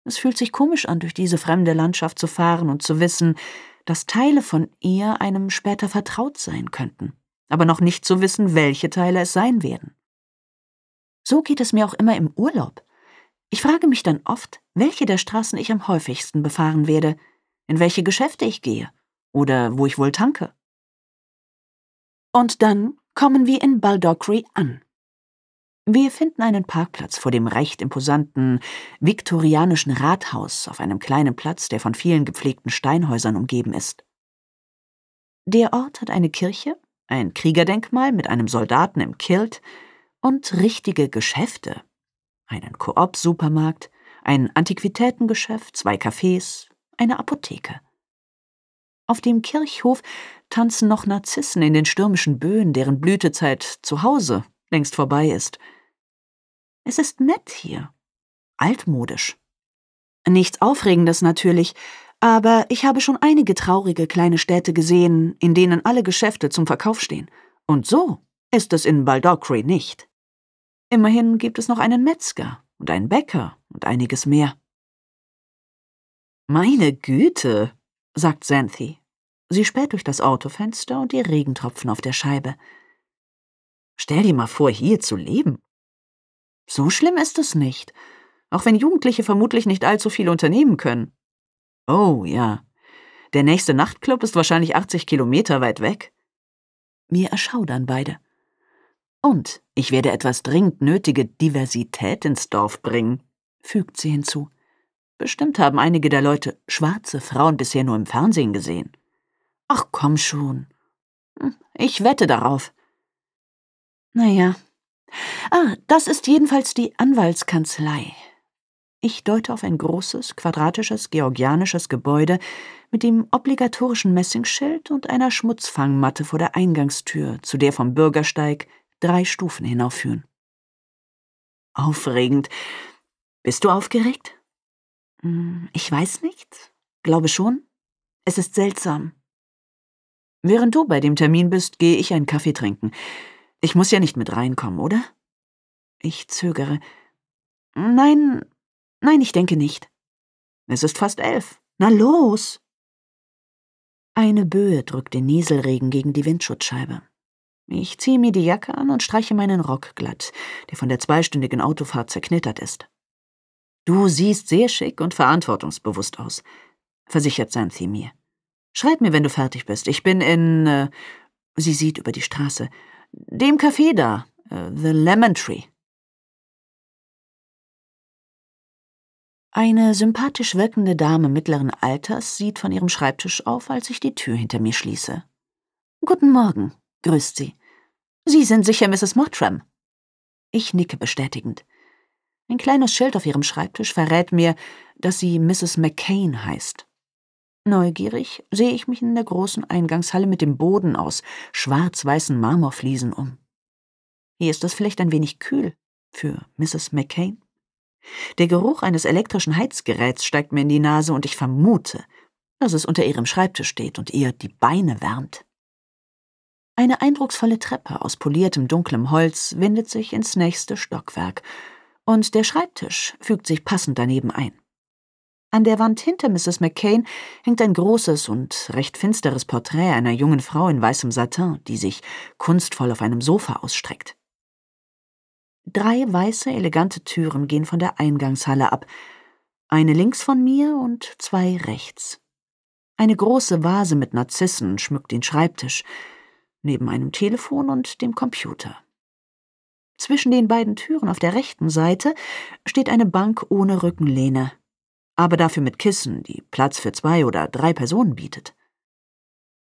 Es fühlt sich komisch an, durch diese fremde Landschaft zu fahren und zu wissen, dass Teile von ihr einem später vertraut sein könnten, aber noch nicht zu wissen, welche Teile es sein werden. So geht es mir auch immer im Urlaub. Ich frage mich dann oft, welche der Straßen ich am häufigsten befahren werde, in welche Geschäfte ich gehe oder wo ich wohl tanke? Und dann kommen wir in Baldockery an. Wir finden einen Parkplatz vor dem recht imposanten viktorianischen Rathaus auf einem kleinen Platz, der von vielen gepflegten Steinhäusern umgeben ist. Der Ort hat eine Kirche, ein Kriegerdenkmal mit einem Soldaten im Kilt und richtige Geschäfte. Einen Koop-Supermarkt, ein Antiquitätengeschäft, zwei Cafés, eine Apotheke. Auf dem Kirchhof tanzen noch Narzissen in den stürmischen Böen, deren Blütezeit zu Hause längst vorbei ist. Es ist nett hier, altmodisch. Nichts Aufregendes natürlich, aber ich habe schon einige traurige kleine Städte gesehen, in denen alle Geschäfte zum Verkauf stehen. Und so ist es in Baldocry nicht. Immerhin gibt es noch einen Metzger und einen Bäcker und einiges mehr. Meine Güte, sagt Xanthi Sie späht durch das Autofenster und die Regentropfen auf der Scheibe. Stell dir mal vor, hier zu leben. So schlimm ist es nicht, auch wenn Jugendliche vermutlich nicht allzu viel unternehmen können. Oh ja. Der nächste Nachtclub ist wahrscheinlich 80 Kilometer weit weg. Mir erschaudern beide. Und ich werde etwas dringend nötige Diversität ins Dorf bringen, fügt sie hinzu. Bestimmt haben einige der Leute schwarze Frauen bisher nur im Fernsehen gesehen. Ach komm schon. Hm, ich wette darauf. Naja. Ah, das ist jedenfalls die Anwaltskanzlei. Ich deute auf ein großes, quadratisches, georgianisches Gebäude mit dem obligatorischen Messingschild und einer Schmutzfangmatte vor der Eingangstür, zu der vom Bürgersteig drei Stufen hinaufführen. Aufregend. Bist du aufgeregt? Hm, ich weiß nicht. Glaube schon. Es ist seltsam. Während du bei dem Termin bist, gehe ich einen Kaffee trinken. Ich muss ja nicht mit reinkommen, oder? Ich zögere. Nein, nein, ich denke nicht. Es ist fast elf. Na los! Eine Böe drückt den Nieselregen gegen die Windschutzscheibe. Ich ziehe mir die Jacke an und streiche meinen Rock glatt, der von der zweistündigen Autofahrt zerknittert ist. Du siehst sehr schick und verantwortungsbewusst aus, versichert Santhi mir. Schreib mir, wenn du fertig bist. Ich bin in. Äh, sie sieht über die Straße. Dem Café da. Äh, the Lemon Tree. Eine sympathisch wirkende Dame mittleren Alters sieht von ihrem Schreibtisch auf, als ich die Tür hinter mir schließe. Guten Morgen, grüßt sie. Sie sind sicher Mrs. Mottram. Ich nicke bestätigend. Ein kleines Schild auf ihrem Schreibtisch verrät mir, dass sie Mrs. McCain heißt. Neugierig sehe ich mich in der großen Eingangshalle mit dem Boden aus schwarz-weißen Marmorfliesen um. Hier ist es vielleicht ein wenig kühl für Mrs. McCain. Der Geruch eines elektrischen Heizgeräts steigt mir in die Nase und ich vermute, dass es unter ihrem Schreibtisch steht und ihr die Beine wärmt. Eine eindrucksvolle Treppe aus poliertem dunklem Holz windet sich ins nächste Stockwerk, und der Schreibtisch fügt sich passend daneben ein. An der Wand hinter Mrs. McCain hängt ein großes und recht finsteres Porträt einer jungen Frau in weißem Satin, die sich kunstvoll auf einem Sofa ausstreckt. Drei weiße, elegante Türen gehen von der Eingangshalle ab, eine links von mir und zwei rechts. Eine große Vase mit Narzissen schmückt den Schreibtisch, neben einem Telefon und dem Computer. Zwischen den beiden Türen auf der rechten Seite steht eine Bank ohne Rückenlehne, aber dafür mit Kissen, die Platz für zwei oder drei Personen bietet.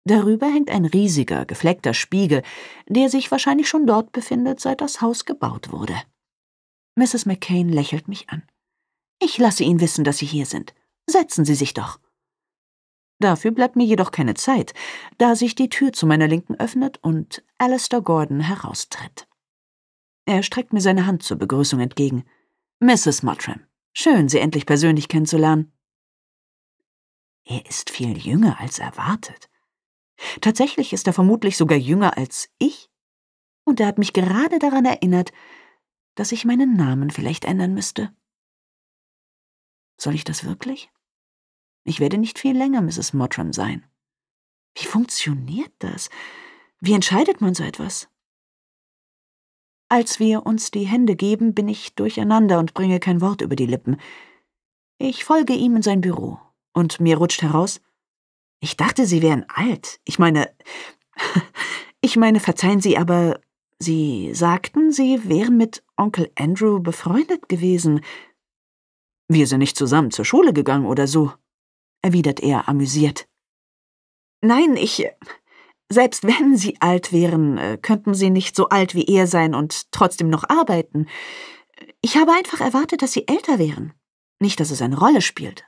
Darüber hängt ein riesiger, gefleckter Spiegel, der sich wahrscheinlich schon dort befindet, seit das Haus gebaut wurde. Mrs. McCain lächelt mich an. Ich lasse ihn wissen, dass Sie hier sind. Setzen Sie sich doch. Dafür bleibt mir jedoch keine Zeit, da sich die Tür zu meiner Linken öffnet und Alistair Gordon heraustritt. Er streckt mir seine Hand zur Begrüßung entgegen. Mrs. Mottram. Schön, Sie endlich persönlich kennenzulernen. Er ist viel jünger als erwartet. Tatsächlich ist er vermutlich sogar jünger als ich. Und er hat mich gerade daran erinnert, dass ich meinen Namen vielleicht ändern müsste. Soll ich das wirklich? Ich werde nicht viel länger Mrs. Mottram sein. Wie funktioniert das? Wie entscheidet man so etwas? Als wir uns die Hände geben, bin ich durcheinander und bringe kein Wort über die Lippen. Ich folge ihm in sein Büro, und mir rutscht heraus. Ich dachte, Sie wären alt. Ich meine. ich meine, verzeihen Sie, aber Sie sagten, Sie wären mit Onkel Andrew befreundet gewesen. Wir sind nicht zusammen zur Schule gegangen oder so, erwidert er amüsiert. Nein, ich. Selbst wenn sie alt wären, äh, könnten sie nicht so alt wie er sein und trotzdem noch arbeiten. Ich habe einfach erwartet, dass sie älter wären. Nicht, dass es eine Rolle spielt.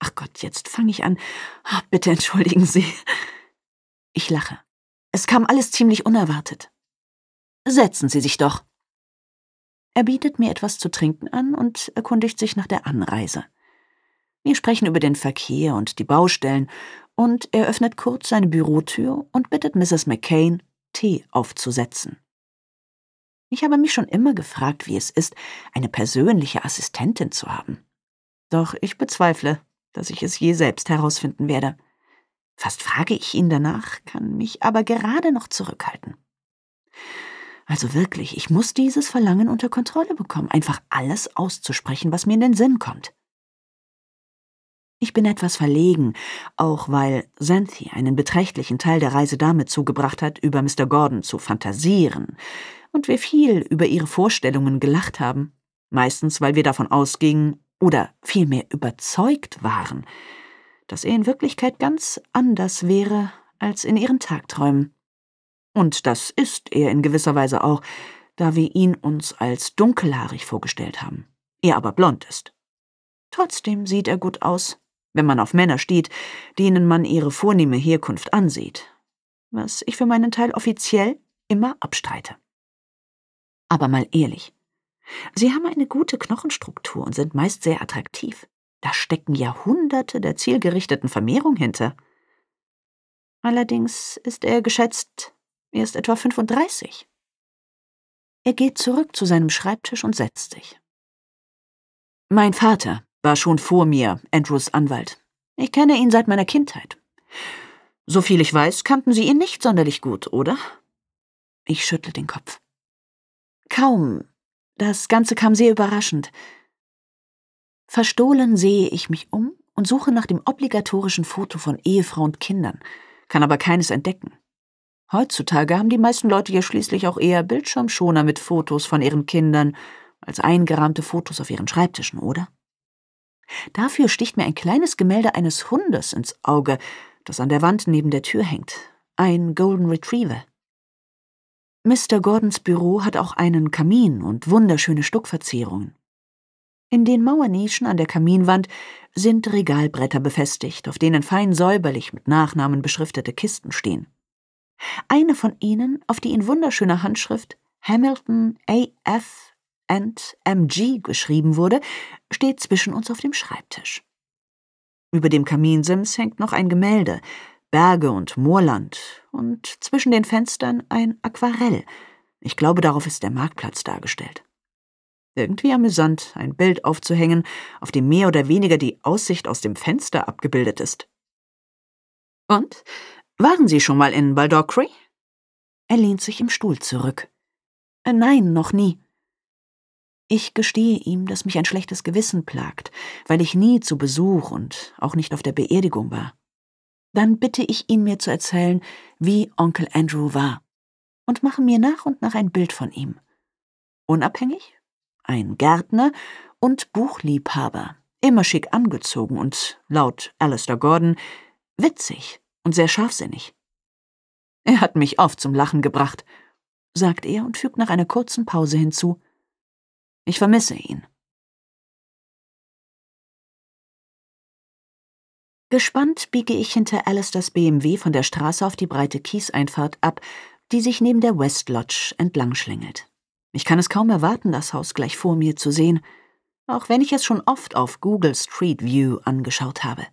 Ach Gott, jetzt fange ich an. Ach, bitte entschuldigen Sie. Ich lache. Es kam alles ziemlich unerwartet. Setzen Sie sich doch. Er bietet mir etwas zu trinken an und erkundigt sich nach der Anreise. Wir sprechen über den Verkehr und die Baustellen und er öffnet kurz seine Bürotür und bittet Mrs. McCain, Tee aufzusetzen. Ich habe mich schon immer gefragt, wie es ist, eine persönliche Assistentin zu haben. Doch ich bezweifle, dass ich es je selbst herausfinden werde. Fast frage ich ihn danach, kann mich aber gerade noch zurückhalten. Also wirklich, ich muss dieses Verlangen unter Kontrolle bekommen, einfach alles auszusprechen, was mir in den Sinn kommt. Ich bin etwas verlegen, auch weil Santhi einen beträchtlichen Teil der Reise damit zugebracht hat, über Mr. Gordon zu fantasieren, und wir viel über ihre Vorstellungen gelacht haben, meistens weil wir davon ausgingen oder vielmehr überzeugt waren, dass er in Wirklichkeit ganz anders wäre als in ihren Tagträumen. Und das ist er in gewisser Weise auch, da wir ihn uns als dunkelhaarig vorgestellt haben, er aber blond ist. Trotzdem sieht er gut aus, wenn man auf Männer steht, denen man ihre vornehme Herkunft ansieht, was ich für meinen Teil offiziell immer abstreite. Aber mal ehrlich, sie haben eine gute Knochenstruktur und sind meist sehr attraktiv. Da stecken Jahrhunderte der zielgerichteten Vermehrung hinter. Allerdings ist er geschätzt erst etwa 35. Er geht zurück zu seinem Schreibtisch und setzt sich. Mein Vater, war schon vor mir Andrews Anwalt. Ich kenne ihn seit meiner Kindheit. Soviel ich weiß, kannten Sie ihn nicht sonderlich gut, oder? Ich schüttle den Kopf. Kaum. Das Ganze kam sehr überraschend. Verstohlen sehe ich mich um und suche nach dem obligatorischen Foto von Ehefrau und Kindern, kann aber keines entdecken. Heutzutage haben die meisten Leute ja schließlich auch eher Bildschirmschoner mit Fotos von ihren Kindern als eingerahmte Fotos auf ihren Schreibtischen, oder? Dafür sticht mir ein kleines Gemälde eines Hundes ins Auge, das an der Wand neben der Tür hängt. Ein Golden Retriever. Mr. Gordons Büro hat auch einen Kamin und wunderschöne Stuckverzierungen. In den Mauernischen an der Kaminwand sind Regalbretter befestigt, auf denen fein säuberlich mit Nachnamen beschriftete Kisten stehen. Eine von ihnen, auf die in wunderschöner Handschrift Hamilton A.F. and M.G. geschrieben wurde, steht zwischen uns auf dem Schreibtisch. Über dem Kaminsims hängt noch ein Gemälde, Berge und Moorland und zwischen den Fenstern ein Aquarell. Ich glaube, darauf ist der Marktplatz dargestellt. Irgendwie amüsant, ein Bild aufzuhängen, auf dem mehr oder weniger die Aussicht aus dem Fenster abgebildet ist. Und? Waren Sie schon mal in Baldockery? Er lehnt sich im Stuhl zurück. Äh, nein, noch nie. Ich gestehe ihm, dass mich ein schlechtes Gewissen plagt, weil ich nie zu Besuch und auch nicht auf der Beerdigung war. Dann bitte ich ihn mir zu erzählen, wie Onkel Andrew war, und mache mir nach und nach ein Bild von ihm. Unabhängig, ein Gärtner und Buchliebhaber, immer schick angezogen und, laut Alistair Gordon, witzig und sehr scharfsinnig. Er hat mich oft zum Lachen gebracht, sagt er und fügt nach einer kurzen Pause hinzu, ich vermisse ihn. Gespannt biege ich hinter Alistairs BMW von der Straße auf die breite Kieseinfahrt ab, die sich neben der West Lodge entlang schlängelt. Ich kann es kaum erwarten, das Haus gleich vor mir zu sehen, auch wenn ich es schon oft auf Google Street View angeschaut habe.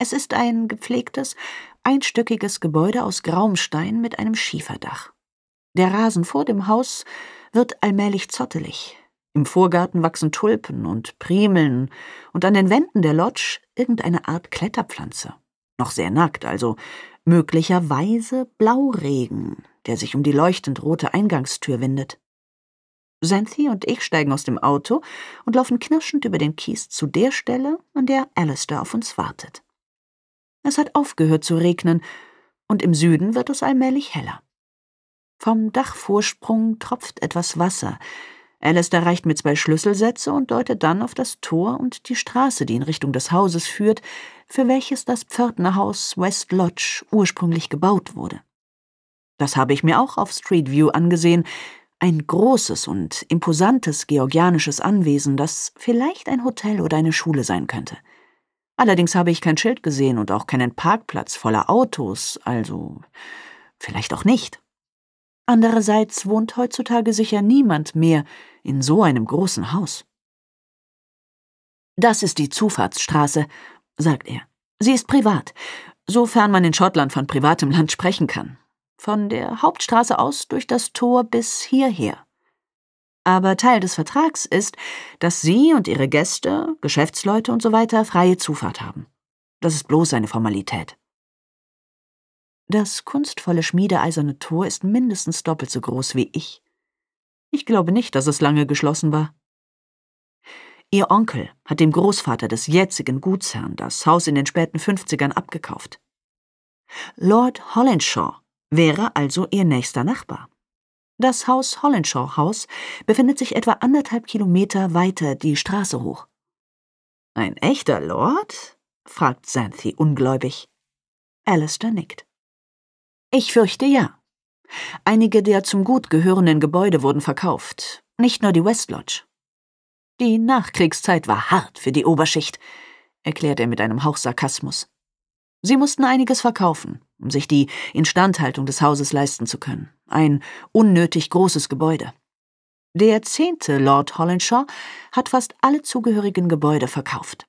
Es ist ein gepflegtes, einstöckiges Gebäude aus grauem Stein mit einem Schieferdach. Der Rasen vor dem Haus wird allmählich zottelig. Im Vorgarten wachsen Tulpen und Primeln und an den Wänden der Lodge irgendeine Art Kletterpflanze. Noch sehr nackt, also möglicherweise Blauregen, der sich um die leuchtend rote Eingangstür windet. Xanthi und ich steigen aus dem Auto und laufen knirschend über den Kies zu der Stelle, an der Alistair auf uns wartet. Es hat aufgehört zu regnen, und im Süden wird es allmählich heller. Vom Dachvorsprung tropft etwas Wasser. Alistair reicht mir zwei Schlüsselsätze und deutet dann auf das Tor und die Straße, die in Richtung des Hauses führt, für welches das Pförtnerhaus West Lodge ursprünglich gebaut wurde. Das habe ich mir auch auf Street View angesehen, ein großes und imposantes georgianisches Anwesen, das vielleicht ein Hotel oder eine Schule sein könnte. Allerdings habe ich kein Schild gesehen und auch keinen Parkplatz voller Autos, also vielleicht auch nicht. Andererseits wohnt heutzutage sicher niemand mehr in so einem großen Haus. Das ist die Zufahrtsstraße, sagt er. Sie ist privat, sofern man in Schottland von privatem Land sprechen kann. Von der Hauptstraße aus durch das Tor bis hierher. Aber Teil des Vertrags ist, dass Sie und Ihre Gäste, Geschäftsleute und So weiter freie Zufahrt haben. Das ist bloß eine Formalität. Das kunstvolle schmiedeeiserne Tor ist mindestens doppelt so groß wie ich. Ich glaube nicht, dass es lange geschlossen war. Ihr Onkel hat dem Großvater des jetzigen Gutsherrn das Haus in den späten 50ern abgekauft. Lord Hollinshaw wäre also ihr nächster Nachbar. Das Haus Hollinshaw House befindet sich etwa anderthalb Kilometer weiter die Straße hoch. Ein echter Lord? fragt Santhi ungläubig. Alistair nickt. Ich fürchte ja. Einige der zum Gut gehörenden Gebäude wurden verkauft, nicht nur die West Lodge. Die Nachkriegszeit war hart für die Oberschicht, erklärt er mit einem Hauch Sarkasmus. Sie mussten einiges verkaufen, um sich die Instandhaltung des Hauses leisten zu können. Ein unnötig großes Gebäude. Der zehnte Lord Hollinshaw hat fast alle zugehörigen Gebäude verkauft.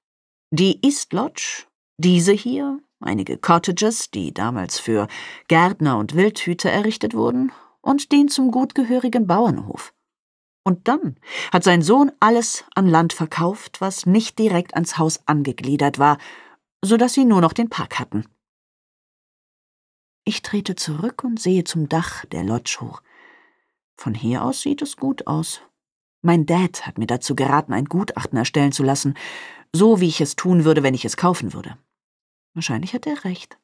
Die East Lodge, diese hier, einige Cottages, die damals für Gärtner und Wildhüter errichtet wurden, und den zum gutgehörigen Bauernhof. Und dann hat sein Sohn alles an Land verkauft, was nicht direkt ans Haus angegliedert war, so dass sie nur noch den Park hatten. Ich trete zurück und sehe zum Dach der Lodge hoch. Von hier aus sieht es gut aus. Mein Dad hat mir dazu geraten, ein Gutachten erstellen zu lassen, so wie ich es tun würde, wenn ich es kaufen würde. Wahrscheinlich hat er recht.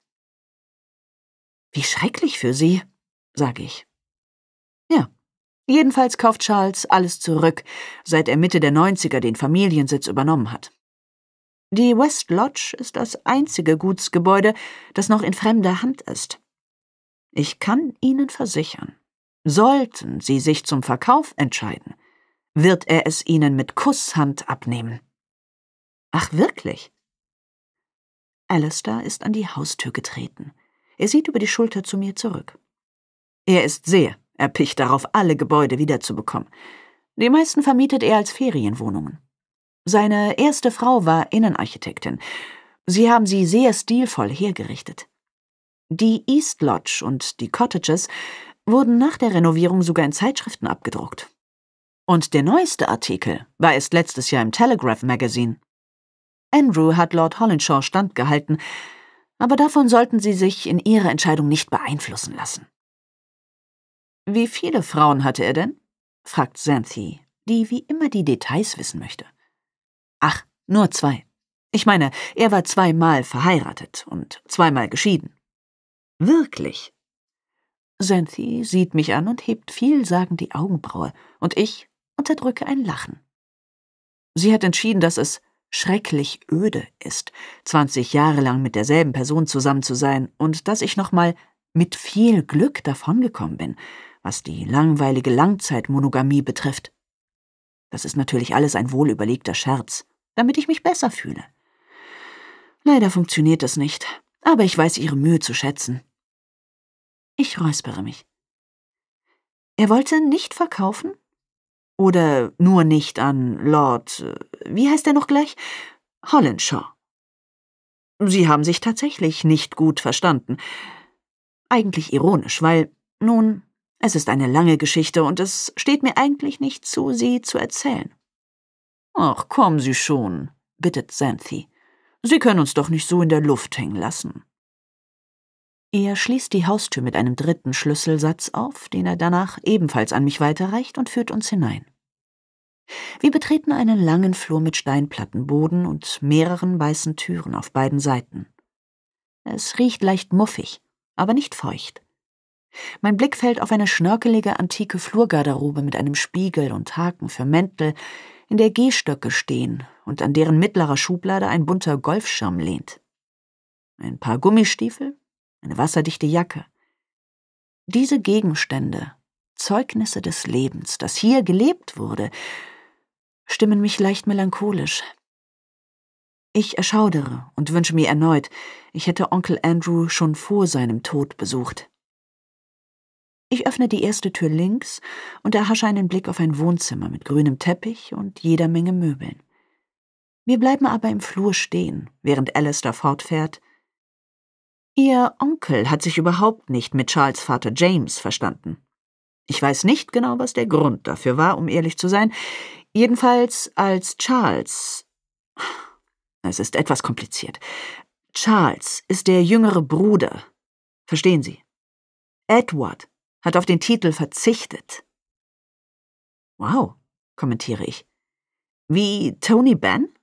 Wie schrecklich für Sie, sage ich. Ja. Jedenfalls kauft Charles alles zurück, seit er Mitte der 90er den Familiensitz übernommen hat. Die West Lodge ist das einzige Gutsgebäude, das noch in fremder Hand ist. Ich kann Ihnen versichern, sollten Sie sich zum Verkauf entscheiden, wird er es Ihnen mit Kusshand abnehmen. Ach wirklich? Alistair ist an die Haustür getreten. Er sieht über die Schulter zu mir zurück. Er ist sehr erpicht darauf, alle Gebäude wiederzubekommen. Die meisten vermietet er als Ferienwohnungen. Seine erste Frau war Innenarchitektin. Sie haben sie sehr stilvoll hergerichtet. Die East Lodge und die Cottages wurden nach der Renovierung sogar in Zeitschriften abgedruckt. Und der neueste Artikel war erst letztes Jahr im Telegraph Magazine. Andrew hat Lord Hollinshaw standgehalten, aber davon sollten Sie sich in Ihrer Entscheidung nicht beeinflussen lassen. Wie viele Frauen hatte er denn? fragt Xanthi, die wie immer die Details wissen möchte. Ach, nur zwei. Ich meine, er war zweimal verheiratet und zweimal geschieden. Wirklich? Xanthi sieht mich an und hebt vielsagend die Augenbraue, und ich unterdrücke ein Lachen. Sie hat entschieden, dass es schrecklich öde ist, 20 Jahre lang mit derselben Person zusammen zu sein und dass ich nochmal mit viel Glück davongekommen bin, was die langweilige Langzeitmonogamie betrifft. Das ist natürlich alles ein wohlüberlegter Scherz, damit ich mich besser fühle. Leider funktioniert das nicht, aber ich weiß Ihre Mühe zu schätzen. Ich räuspere mich. Er wollte nicht verkaufen? Oder nur nicht an Lord, äh, wie heißt er noch gleich? Hollinshaw. Sie haben sich tatsächlich nicht gut verstanden. Eigentlich ironisch, weil, nun, es ist eine lange Geschichte und es steht mir eigentlich nicht zu, sie zu erzählen. Ach, kommen Sie schon, bittet Xanthi. Sie können uns doch nicht so in der Luft hängen lassen. Er schließt die Haustür mit einem dritten Schlüsselsatz auf, den er danach ebenfalls an mich weiterreicht und führt uns hinein. Wir betreten einen langen Flur mit Steinplattenboden und mehreren weißen Türen auf beiden Seiten. Es riecht leicht muffig, aber nicht feucht. Mein Blick fällt auf eine schnörkelige antike Flurgarderobe mit einem Spiegel und Haken für Mäntel, in der Gehstöcke stehen und an deren mittlerer Schublade ein bunter Golfschirm lehnt. Ein paar Gummistiefel, eine wasserdichte Jacke. Diese Gegenstände, Zeugnisse des Lebens, das hier gelebt wurde, stimmen mich leicht melancholisch. Ich erschaudere und wünsche mir erneut, ich hätte Onkel Andrew schon vor seinem Tod besucht. Ich öffne die erste Tür links und erhasche einen Blick auf ein Wohnzimmer mit grünem Teppich und jeder Menge Möbeln. Wir bleiben aber im Flur stehen, während Alistair fortfährt, Ihr Onkel hat sich überhaupt nicht mit Charles Vater James verstanden. Ich weiß nicht genau, was der Grund dafür war, um ehrlich zu sein. Jedenfalls als Charles. Es ist etwas kompliziert. Charles ist der jüngere Bruder. Verstehen Sie? Edward hat auf den Titel verzichtet. Wow, kommentiere ich. Wie Tony Benn?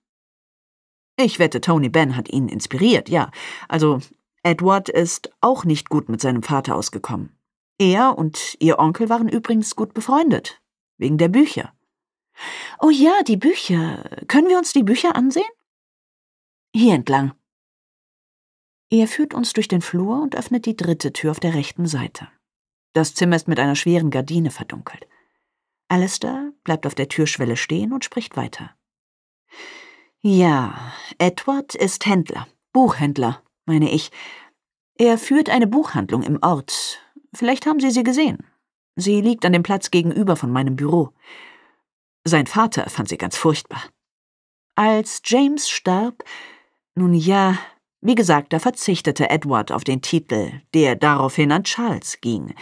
Ich wette, Tony Benn hat ihn inspiriert, ja. Also Edward ist auch nicht gut mit seinem Vater ausgekommen. Er und ihr Onkel waren übrigens gut befreundet, wegen der Bücher. Oh ja, die Bücher. Können wir uns die Bücher ansehen? Hier entlang. Er führt uns durch den Flur und öffnet die dritte Tür auf der rechten Seite. Das Zimmer ist mit einer schweren Gardine verdunkelt. Alistair bleibt auf der Türschwelle stehen und spricht weiter. Ja, Edward ist Händler, Buchhändler, meine ich. Er führt eine Buchhandlung im Ort. Vielleicht haben Sie sie gesehen. Sie liegt an dem Platz gegenüber von meinem Büro. Sein Vater fand sie ganz furchtbar. Als James starb, nun ja, wie gesagt, da verzichtete Edward auf den Titel, der daraufhin an Charles ging.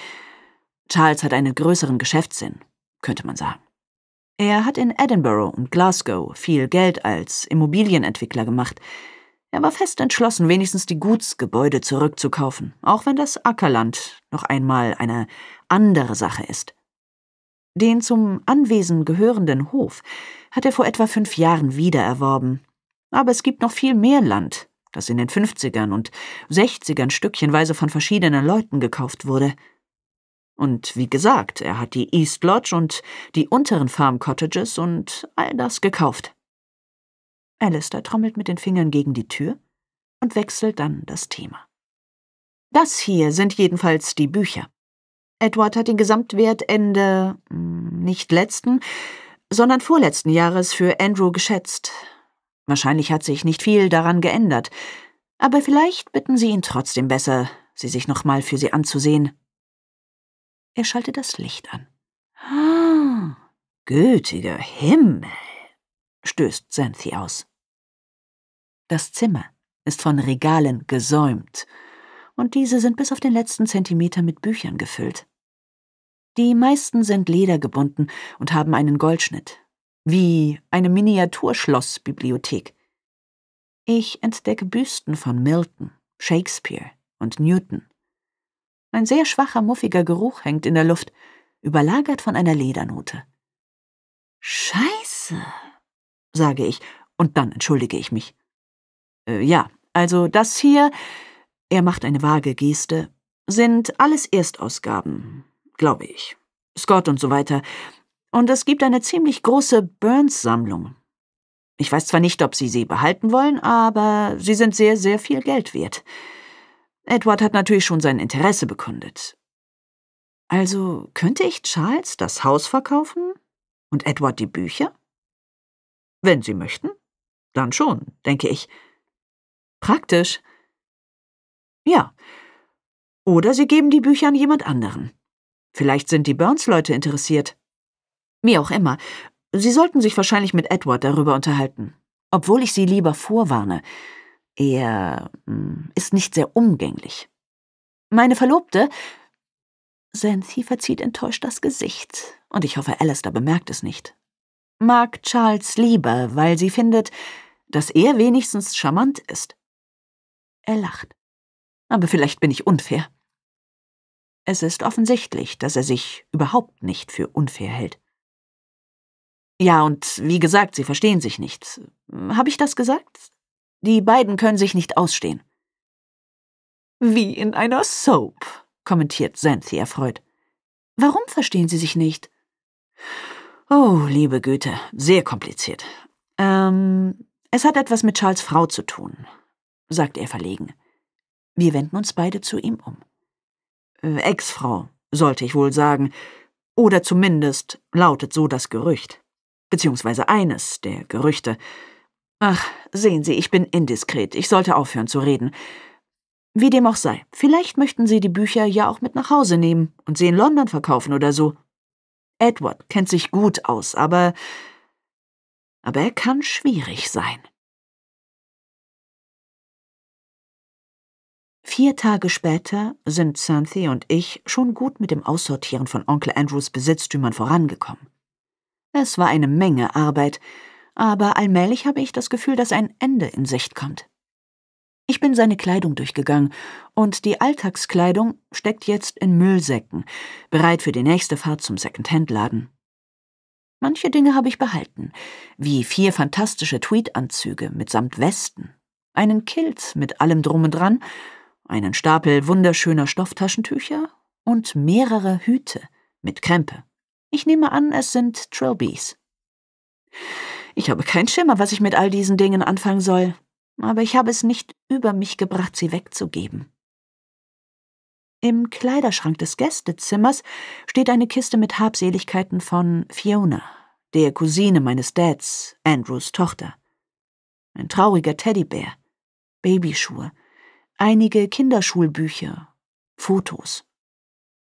Charles hat einen größeren Geschäftssinn, könnte man sagen. Er hat in Edinburgh und Glasgow viel Geld als Immobilienentwickler gemacht. Er war fest entschlossen, wenigstens die Gutsgebäude zurückzukaufen, auch wenn das Ackerland noch einmal eine andere Sache ist. Den zum Anwesen gehörenden Hof hat er vor etwa fünf Jahren wiedererworben. Aber es gibt noch viel mehr Land, das in den 50ern und 60ern stückchenweise von verschiedenen Leuten gekauft wurde. Und wie gesagt, er hat die East Lodge und die unteren Farm Cottages und all das gekauft. Alistair trommelt mit den Fingern gegen die Tür und wechselt dann das Thema. Das hier sind jedenfalls die Bücher. Edward hat den Gesamtwert Ende, hm, nicht letzten, sondern vorletzten Jahres für Andrew geschätzt. Wahrscheinlich hat sich nicht viel daran geändert, aber vielleicht bitten Sie ihn trotzdem besser, sie sich nochmal für Sie anzusehen. Er schaltet das Licht an. Ah, gütiger Himmel stößt Xanthi aus. Das Zimmer ist von Regalen gesäumt, und diese sind bis auf den letzten Zentimeter mit Büchern gefüllt. Die meisten sind ledergebunden und haben einen Goldschnitt, wie eine Miniaturschlossbibliothek. Ich entdecke Büsten von Milton, Shakespeare und Newton. Ein sehr schwacher, muffiger Geruch hängt in der Luft, überlagert von einer Ledernote. Scheiße, sage ich, und dann entschuldige ich mich. Äh, ja, also das hier, er macht eine vage Geste, sind alles Erstausgaben, glaube ich. Scott und so weiter. Und es gibt eine ziemlich große Burns-Sammlung. Ich weiß zwar nicht, ob Sie sie behalten wollen, aber sie sind sehr, sehr viel Geld wert. Edward hat natürlich schon sein Interesse bekundet. Also könnte ich Charles das Haus verkaufen und Edward die Bücher? Wenn Sie möchten, dann schon, denke ich. Praktisch? Ja. Oder Sie geben die Bücher an jemand anderen. Vielleicht sind die Burns-Leute interessiert. Mir auch immer, Sie sollten sich wahrscheinlich mit Edward darüber unterhalten. Obwohl ich Sie lieber vorwarne, er hm, ist nicht sehr umgänglich. Meine Verlobte. Senthi verzieht enttäuscht das Gesicht, und ich hoffe, Alistair bemerkt es nicht mag Charles lieber, weil sie findet, dass er wenigstens charmant ist. Er lacht. Aber vielleicht bin ich unfair. Es ist offensichtlich, dass er sich überhaupt nicht für unfair hält. Ja, und wie gesagt, sie verstehen sich nicht. Habe ich das gesagt? Die beiden können sich nicht ausstehen. Wie in einer Soap, kommentiert Cynthia erfreut. Warum verstehen sie sich nicht? Oh, liebe Güte, sehr kompliziert. Ähm, es hat etwas mit Charles Frau zu tun, sagt er verlegen. Wir wenden uns beide zu ihm um. Äh, Ex-Frau, sollte ich wohl sagen, oder zumindest lautet so das Gerücht, beziehungsweise eines der Gerüchte. Ach, sehen Sie, ich bin indiskret, ich sollte aufhören zu reden. Wie dem auch sei, vielleicht möchten Sie die Bücher ja auch mit nach Hause nehmen und sie in London verkaufen oder so. Edward kennt sich gut aus, aber. aber er kann schwierig sein. Vier Tage später sind Cynthia und ich schon gut mit dem Aussortieren von Onkel Andrews Besitztümern vorangekommen. Es war eine Menge Arbeit, aber allmählich habe ich das Gefühl, dass ein Ende in Sicht kommt. Ich bin seine Kleidung durchgegangen, und die Alltagskleidung steckt jetzt in Müllsäcken, bereit für die nächste Fahrt zum Secondhand-Laden. Manche Dinge habe ich behalten, wie vier fantastische Tweed-Anzüge mitsamt Westen, einen Kilt mit allem drum und dran, einen Stapel wunderschöner Stofftaschentücher und mehrere Hüte mit Krempe. Ich nehme an, es sind Trilbys. Ich habe keinen Schimmer, was ich mit all diesen Dingen anfangen soll, aber ich habe es nicht über mich gebracht, sie wegzugeben. Im Kleiderschrank des Gästezimmers steht eine Kiste mit Habseligkeiten von Fiona, der Cousine meines Dads, Andrews Tochter. Ein trauriger Teddybär, Babyschuhe, einige Kinderschulbücher, Fotos.